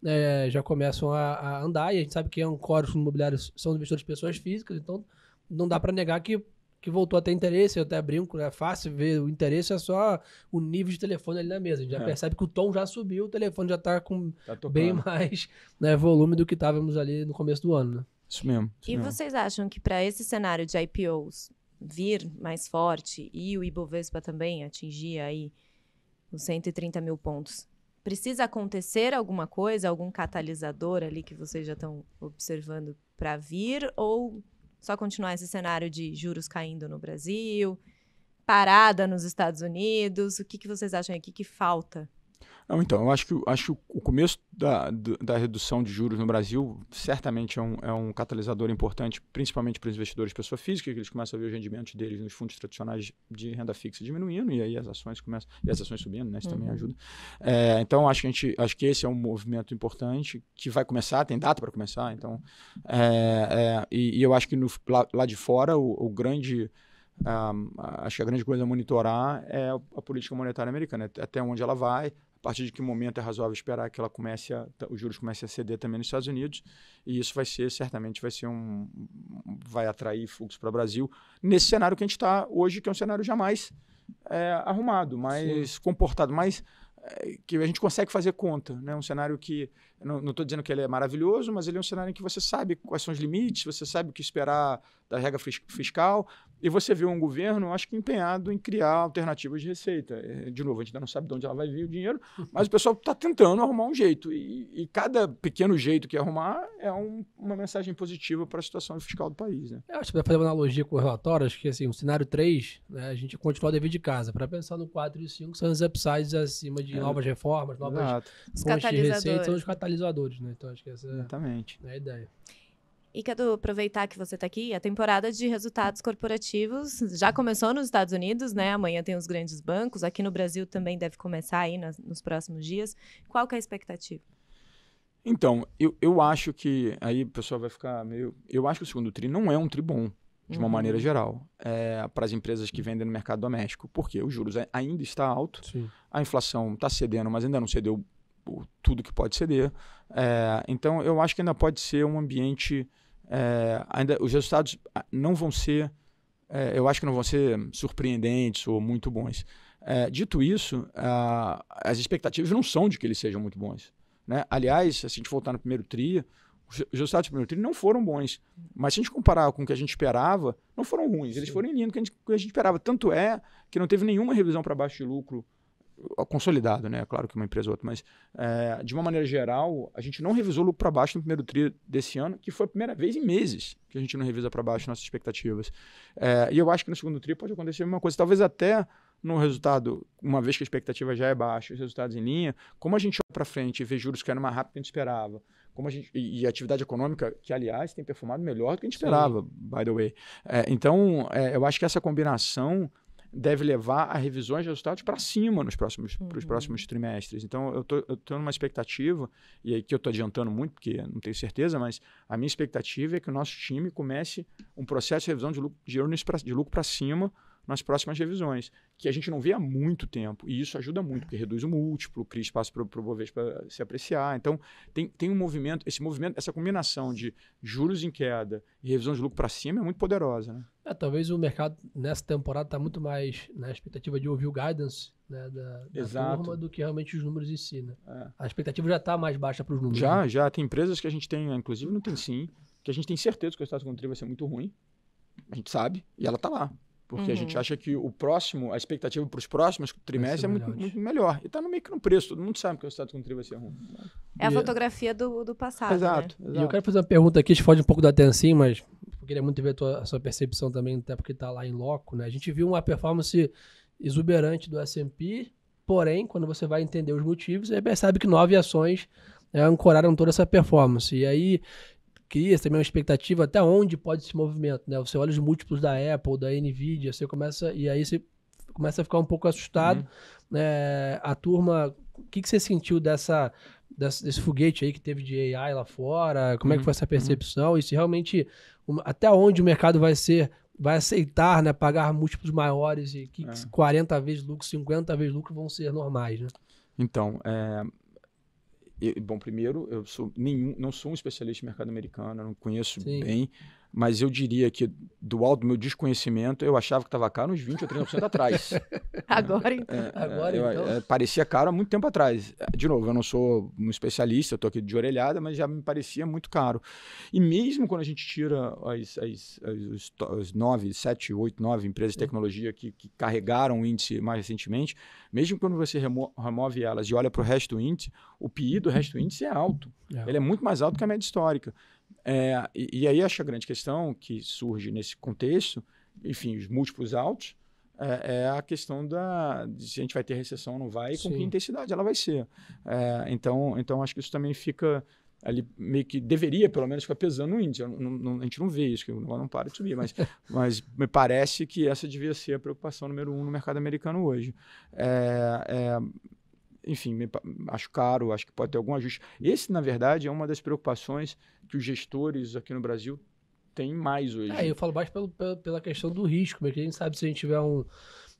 é, já começam a, a, andar. E a gente sabe que é um core fundo imobiliário, são investidores de pessoas físicas, então não dá para negar que, que voltou a ter interesse, eu até brinco, né? é fácil ver, o interesse é só o nível de telefone ali na mesa, a gente já é. percebe que o tom já subiu, o telefone já tá com tá bem mais né, volume do que estávamos ali no começo do ano, né? Isso mesmo. Isso e mesmo. vocês acham que para esse cenário de IPOs vir mais forte e o Ibovespa também atingir aí os 130 mil pontos, precisa acontecer alguma coisa, algum catalisador ali que vocês já estão observando para vir ou só continuar esse cenário de juros caindo no Brasil, parada nos Estados Unidos? O que, que vocês acham aí? O que falta não, então, eu acho que, acho que o começo da, da redução de juros no Brasil certamente é um, é um catalisador importante, principalmente para os investidores pessoa física, que eles começam a ver os rendimentos deles nos fundos tradicionais de renda fixa diminuindo e aí as ações começam, e as ações subindo, né? Isso também uhum. ajuda. É, então, acho que, a gente, acho que esse é um movimento importante que vai começar, tem data para começar, então. É, é, e, e, eu acho que no, lá, lá de fora, o, o grande. Um, ah, acho que a grande coisa a monitorar é a política monetária americana, até onde ela vai, partir de que momento é razoável esperar que ela comece a, os juros comecem a ceder também nos Estados Unidos, e isso vai ser, certamente, vai ser um. vai atrair fluxo para o Brasil, nesse cenário que a gente está hoje, que é um cenário jamais é, arrumado, mais Sim. comportado, mais é, que a gente consegue fazer conta, né? Um cenário que não estou dizendo que ele é maravilhoso, mas ele é um cenário em que você sabe quais são os limites, você sabe o que esperar da regra fiscal, e você vê um governo, acho que empenhado em criar alternativas de receita. É, de novo, a gente ainda não sabe de onde ela vai vir o dinheiro, mas o pessoal está tentando arrumar um jeito. E, e, cada pequeno jeito que arrumar é um, uma mensagem positiva para a situação fiscal do país. Né? Eu acho que vai fazer uma analogia com o relatório, acho que assim, o cenário 3, né, a gente continua a dever de casa. Para pensar no 4 e 5, são os upsides acima de é. novas reformas, novas fontes de receita, são os catalisadores catalisadores, né? Então acho que essa é Exatamente. é a ideia. E quero aproveitar que você está aqui. A temporada de resultados corporativos já começou nos Estados Unidos, né? Amanhã tem os grandes bancos. Aqui no Brasil também deve começar aí nas, nos próximos dias. Qual que é a expectativa? Então, eu, eu acho que. Aí o pessoal vai ficar meio. Eu acho que o segundo TRI não é um TRI bom, de uma uhum. maneira geral, é, para as empresas que vendem no mercado doméstico. Porque os juros ainda está alto, Sim. a inflação está cedendo, mas ainda não cedeu tudo que pode ceder. É, então, eu acho que ainda pode ser um ambiente. É, ainda Os resultados ah, não vão ser. É, eu acho que não vão ser surpreendentes ou muito bons. É, dito isso, a, ah, as expectativas não são de que eles sejam muito bons. Né? Aliás, se a gente voltar no primeiro tri, os resultados do primeiro tri não foram bons. Mas se a gente comparar com o que a gente esperava, não foram ruins. Eles foram em linha com que a gente, que a gente esperava. Tanto é que não teve nenhuma revisão para baixo de lucro consolidado, né? É claro que uma empresa ou outra, mas é, de uma maneira geral, a gente não revisou o lucro para baixo no primeiro tri desse ano, que foi a primeira vez em meses que a gente não revisa para baixo nossas expectativas. É, e eu acho que no segundo tri pode acontecer a mesma coisa, talvez até no resultado, uma vez que a expectativa já é baixa, os resultados em linha, como a gente olha para frente e vê juros caindo mais rápido do que a gente esperava, como a gente, e, e atividade econômica, que aliás tem performado melhor do que a gente Sim. esperava, by the way. É, então, é, eu acho que essa combinação deve levar a revisões de resultados para cima nos próximos, uhum. próximos trimestres. Então, eu tô, tendo tô numa expectativa, e aqui eu estou adiantando muito, porque não tenho certeza, mas a minha expectativa é que o nosso time comece um processo de revisão de lucro de lucro para cima nas próximas revisões, que a gente não vê há muito tempo. E isso ajuda muito, porque reduz o múltiplo, cria espaço para o Bovespa se apreciar. Então, tem, tem um movimento, esse movimento, essa combinação de juros em queda e revisão de lucro para cima é muito poderosa. Né? É, talvez o mercado nessa temporada está muito mais na expectativa de ouvir o guidance né, da, da turma do que realmente os números em si. Né? É. A expectativa já está mais baixa para os números. Já, né? já. Tem empresas que a gente tem, inclusive não tem sim, que a gente tem certeza que o resultado contínuo vai ser muito ruim. A gente sabe, e ela está lá. Porque uhum. a gente uhum. acha que o próximo, a expectativa para os próximos trimestres é muito, muito, melhor. E está no meio que no preço, todo mundo sabe que o resultado do vai ser ruim. É e... a fotografia do, do passado. Exato, né? exato. E eu quero fazer uma pergunta aqui, a gente foge um pouco da Tensim, mas eu queria muito ver a, tua, a sua percepção também, até porque está lá em loco. Né? A gente viu uma performance exuberante do S&P, porém, quando você vai entender os motivos, você é, percebe que nove ações né, ancoraram toda essa performance. E aí cria também uma expectativa até onde pode esse movimento, né? Você olha os múltiplos da Apple, da Nvidia, você começa e aí você começa a ficar um pouco assustado. Uhum. Né? a turma, o que, que você sentiu dessa, dessa, desse foguete aí que teve de AI lá fora? Como uhum. é que foi essa uhum, uhum. percepção? Uhum. E se realmente até onde o mercado vai ser vai aceitar, né, pagar múltiplos maiores e que é. 40 vezes lucro, 50 vezes lucro vão ser normais, né? Então, é, bom, primeiro, eu sou nenhum, não sou um especialista em mercado americano, não conheço Sim. bem, mas eu diria que do alto do meu desconhecimento, eu achava que estava caro uns 20 ou 30% atrás. agora é, então. É, agora, eu, então. É, parecia caro há muito tempo atrás. De novo, eu não sou um especialista, eu estou aqui de orelhada, mas já me parecia muito caro. E mesmo quando a gente tira as, as, as, as 9, 7, 8, 9 empresas de tecnologia que, que carregaram o índice mais recentemente, mesmo quando você remo remove elas e olha para o resto do índice, o PI do uhum. resto do índice é alto. É. Ele é muito mais alto que a média histórica. É, e, e, aí acho a grande questão que surge nesse contexto, enfim, os múltiplos altos, é, é a questão da de se a gente vai ter recessão ou não vai e com que intensidade ela vai ser. É, então, então acho que isso também fica ali meio que deveria pelo menos ficar pesando no índice. Não, não, a gente não vê isso, que o negócio não para de subir, mas, mas me parece que essa devia ser a preocupação número um no mercado americano hoje. é, é enfim, acho caro, acho que pode ter algum ajuste. Esse, na verdade, é uma das preocupações que os gestores aqui no Brasil têm mais hoje. É, eu falo mais pelo, pela questão do risco, porque a gente sabe se a gente tiver um,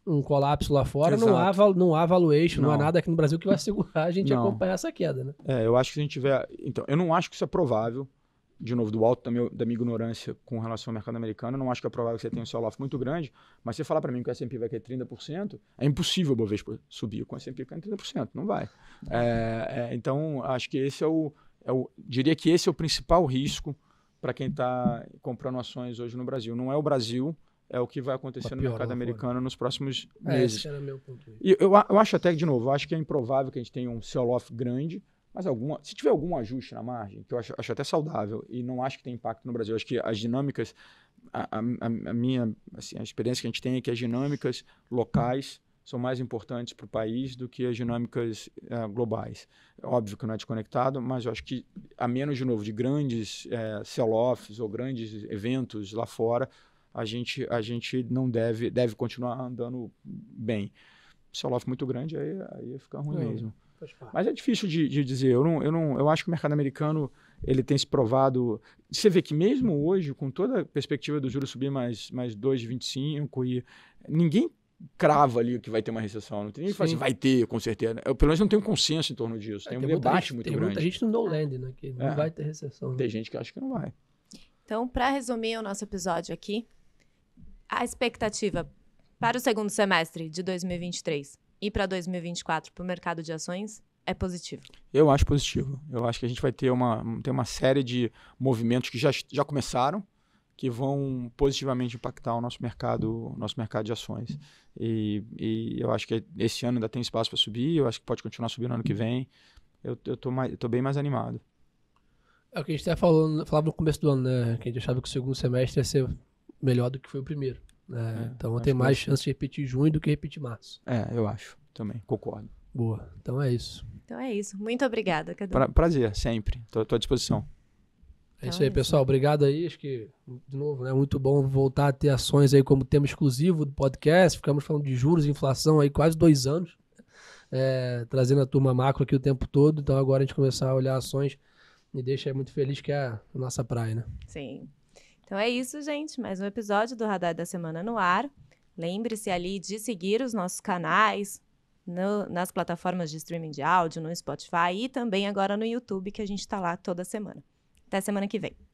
um colapso lá fora, não há, não há valuation, não. não. há nada aqui no Brasil que vai segurar a gente não. acompanhar essa queda, né? É, eu acho que se a gente tiver. Então, eu não acho que isso é provável. De novo, do alto da minha, da minha ignorância com relação ao mercado americano, não acho que é provável que você tenha um sell-off muito grande, mas você falar para mim que o S&P vai cair 30%, é impossível o Bovespa subir com o S&P caindo 30%, não vai. É, é, então, acho que esse é o, eu é diria que esse é o principal risco para quem está comprando ações hoje no Brasil. Não é o Brasil, é o que vai acontecer no mercado americano nos próximos é, meses. esse era meu ponto. E eu, eu, acho até, de novo, eu acho que é improvável que a gente tenha um sell-off grande, mas alguma, se tiver algum ajuste na margem, que eu acho, acho até saudável e não acho que tem impacto no Brasil, acho que as dinâmicas, a, a, a minha assim, a experiência que a gente tem é que as dinâmicas locais são mais importantes para o país do que as dinâmicas uh, globais. É óbvio que não é desconectado, mas eu acho que, a menos, de novo, de grandes uh, sell-offs ou grandes eventos lá fora, a gente, a gente não deve, deve continuar andando bem. Sell-off muito grande, aí, aí fica ruim é. mesmo. Mas é difícil de, de, dizer. Eu, não, eu, não, eu acho que o mercado americano ele tem se provado. Você vê que mesmo hoje, com toda a perspectiva do juro subir mais, mais 2,25, e ninguém crava ali que vai ter uma recessão. Não tem ninguém que fala assim, vai ter, com certeza. Né? Eu, pelo menos não tem um consenso em torno disso. tem, é, tem um debate muito tem grande. Tem muita gente no no é. land, né? Que não é. vai ter recessão. Né? Tem gente que acha que não vai. Então, para resumir o nosso episódio aqui, a expectativa para o segundo semestre de 2023 e para 2024 para o mercado de ações é positivo? Eu acho positivo. Eu acho que a gente vai ter uma, ter uma série de movimentos que já, já começaram que vão positivamente impactar o nosso mercado, nosso mercado de ações. E, e eu acho que esse ano ainda tem espaço para subir, eu acho que pode continuar subindo ano que vem. Eu estou bem mais animado. É o que a gente até falou, falava no começo do ano, né? Que a gente achava que o segundo semestre ia ser melhor do que foi o primeiro. Né? É, então tem mais é chance de repetir junho do que repetir março. É, eu acho também, concordo. Boa, então é isso. Então é isso. Muito obrigada, Cadu. Pra, prazer, sempre. Estou à disposição. É isso então aí, é pessoal. Obrigado aí. Acho que, de novo, é né, muito bom voltar a ter ações aí como tema exclusivo do podcast. Ficamos falando de juros e inflação aí quase dois anos, é, trazendo a turma macro aqui o tempo todo. Então, agora a gente começar a olhar ações me deixa muito feliz, que é a nossa praia, né? Sim. Então é isso, gente. Mais um episódio do Radar da Semana no ar. Lembre-se ali de seguir os nossos canais no, nas plataformas de streaming de áudio, no Spotify e também agora no YouTube, que a gente está lá toda semana. Até semana que vem.